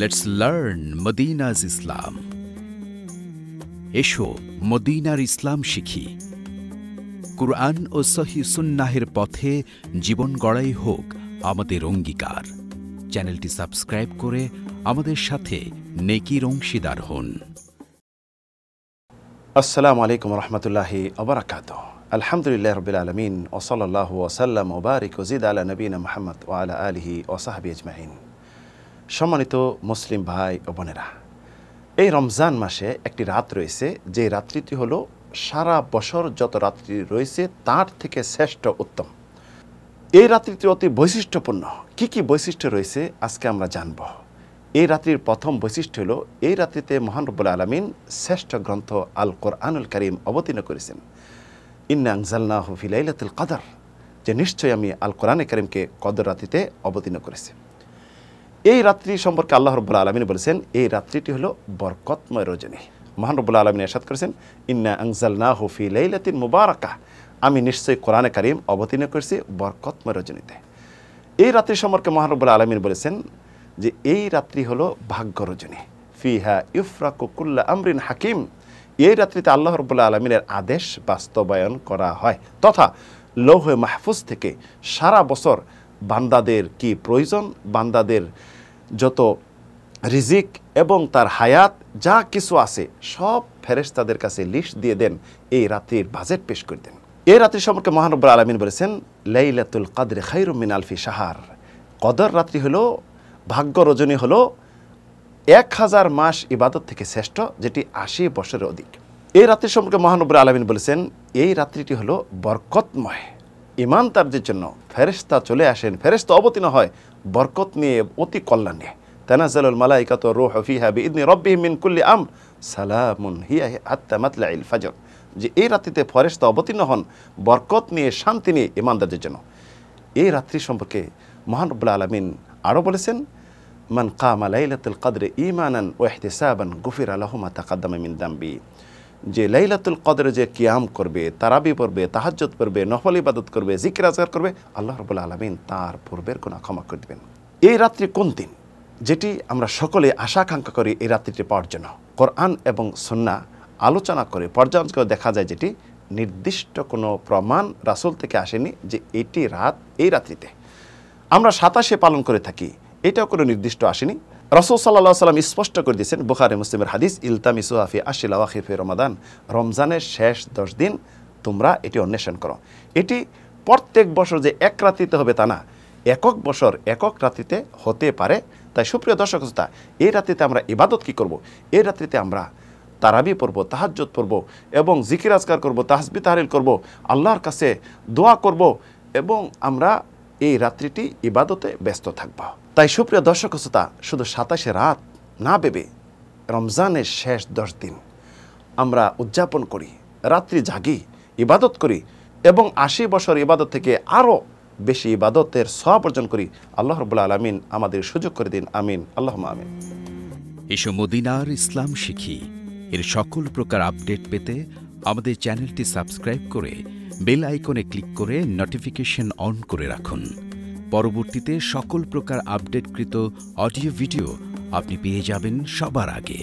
Let's learn মদিনাজ ইসলাম এসো মদিনার ইসলাম শিখি কুরআন ও সহি সুন্নাহের পথে জীবন গড়াই হোক আমাদের অঙ্গীকার চ্যানেলটি সাবস্ক্রাইব করে আমাদের সাথে নেকির অংশীদার হন আসসালামু আলাইকুম রহমতুল্লাহি আবরাকাত আলহামদুলিল্লাহ রবিল আলমিন ওসলাল্লাহ ওসাল্লাম ওবারিক ওজিদ আলা নবীন মোহাম্মদ ওয়ালা আলহি ওসাহাবি আজমাহিন সম্মানিত মুসলিম ভাই ও বোনেরা এই রমজান মাসে একটি রাত রয়েছে যে রাত্রিটি হলো সারা বছর যত রাত্রি রয়েছে তার থেকে শ্রেষ্ঠ উত্তম এই রাত্রিটি অতি বৈশিষ্ট্যপূর্ণ কি কি বৈশিষ্ট্য রয়েছে আজকে আমরা জানব এই রাত্রির প্রথম বৈশিষ্ট্য হল এই রাত্রিতে মহানবুল আলমিন শ্রেষ্ঠ গ্রন্থ আল কোরআনুল করিম অবতীর্ণ করেছেন ইন্নাংজাল্না হুফিলাইলাতুল কাদার যে নিশ্চয়ই আমি আল কোরআনে করিমকে কদর রাত্রিতে অবতীর্ণ করেছি এই রাত্রি সম্পর্কে আল্লাহ রব্বুল আলমিন বলেছেন এই রাত্রিটি হলো বরকতময় রজনী মহান রব্বুল আলমিন এসাদ করেছেন ইন্না আংজাল না হুফি লাইলাতিন মুবারকা আমি নিশ্চয়ই কোরআনে কারিম অবতীর্ণ করেছি বরকতময় রজনীতে এই রাত্রি সম্পর্কে রব্বুল আলমিন বলেছেন যে এই রাত্রি হলো ভাগ্য রজনী ফিহা কুকুল্লা আমরিন হাকিম এই রাত্রিতে আল্লাহ রবুল্লা আলমিনের আদেশ বাস্তবায়ন করা হয় তথা লৌহ মাহফুজ থেকে সারা বছর বান্দাদের কি প্রয়োজন বান্দাদের যত রিজিক এবং তার হায়াত যা কিছু আছে সব ফেরেস তাদের কাছে লিস্ট দিয়ে দেন এই রাত্রির বাজেট পেশ করে দেন এই রাত্রি সম্পর্কে মহানব্বর আলমিন বলেছেন লাইলাতুল কাদরে খাইরুমিন আলফি সাহার কদর রাত্রি হলো ভাগ্য রজনী হলো এক হাজার মাস ইবাদত থেকে শ্রেষ্ঠ যেটি আশি বছরের অধিক এই রাত্রি সম্পর্কে মহানব্বর আলমিন বলেছেন এই রাত্রিটি হলো বরকতময় ইমানদারদের জন্য ফেরেস্তা চলে আসেন ফেরেস্তা অবতীর্ণ হয় বরকত নিয়ে অতি কল্যাণ নিয়ে তেনাজাল মালাইকাত রো ফিহা বিইদনি রব্বিহিম মিন কুল্লি আম সালামুন হিয়া মাতলা ইল ফাজর যে এই রাত্রিতে ফেরেস্তা অবতীর্ণ হন বরকত নিয়ে শান্তি নিয়ে ইমানদারদের জন্য এই রাত্রি সম্পর্কে মহান রব্বুল আলমিন আরও বলেছেন মান কামা লাইলাতুল কদরে ইমানান সাবান গুফির আলহমা তাকাদ্দামা মিন দাম্বি যে লাইলাতুল কদরে যে কিয়াম করবে তারাবি পড়বে তাহাজ্জত করবে নফল ইবাদত করবে জিকির আজগার করবে আল্লাহ রবুল্লা আলমিন তার পূর্বের কোনো ক্ষমা করে দেবেন এই রাত্রি কোন দিন যেটি আমরা সকলে আশাকাঙ্ক্ষা করি এই রাত্রিটি পাওয়ার জন্য কোরআন এবং সন্না আলোচনা করে পর্যালোচনা করে দেখা যায় যেটি নির্দিষ্ট কোনো প্রমাণ রাসুল থেকে আসেনি যে এটি রাত এই রাত্রিতে আমরা সাতাশে পালন করে থাকি এটাও কোনো নির্দিষ্ট আসেনি রসুল সাল্লা সাল্লাম স্পষ্ট করে দিয়েছেন বুখারে মুসলিমের হাদিস ইলতামি সুহাফি আশিল ওয়াকিফে রমাদান রমজানের শেষ দশ দিন তোমরা এটি অন্বেষণ করো এটি প্রত্যেক বছর যে এক রাতিতে হবে তা না একক বছর একক রাতিতে হতে পারে তাই সুপ্রিয় দর্শক শ্রোতা এই রাতিতে আমরা ইবাদত কি করব। এই রাত্রিতে আমরা তারাবি পড়ব তাহাজ্জত পড়ব এবং জিকির আজকার করব তাহসবি তাহারিল করব আল্লাহর কাছে দোয়া করব এবং আমরা এই রাত্রিটি ইবাদতে ব্যস্ত থাকব তাই সুপ্রিয় দর্শক শ্রোতা শুধু সাতাশে রাত না ভেবে রমজানের শেষ দশ দিন আমরা উদযাপন করি রাত্রি জাগি ইবাদত করি এবং আশি বছর ইবাদত থেকে আরও বেশি ইবাদতের সব অর্জন করি আল্লাহ রবুল্লা আলমিন আমাদের সুযোগ করে দিন আমিন আল্লাহ আমিন এসো মদিনার ইসলাম শিখি এর সকল প্রকার আপডেট পেতে আমাদের চ্যানেলটি সাবস্ক্রাইব করে বেল আইকনে ক্লিক করে নোটিফিকেশন অন করে রাখুন পরবর্তীতে সকল প্রকার আপডেটকৃত অডিও ভিডিও আপনি পেয়ে যাবেন সবার আগে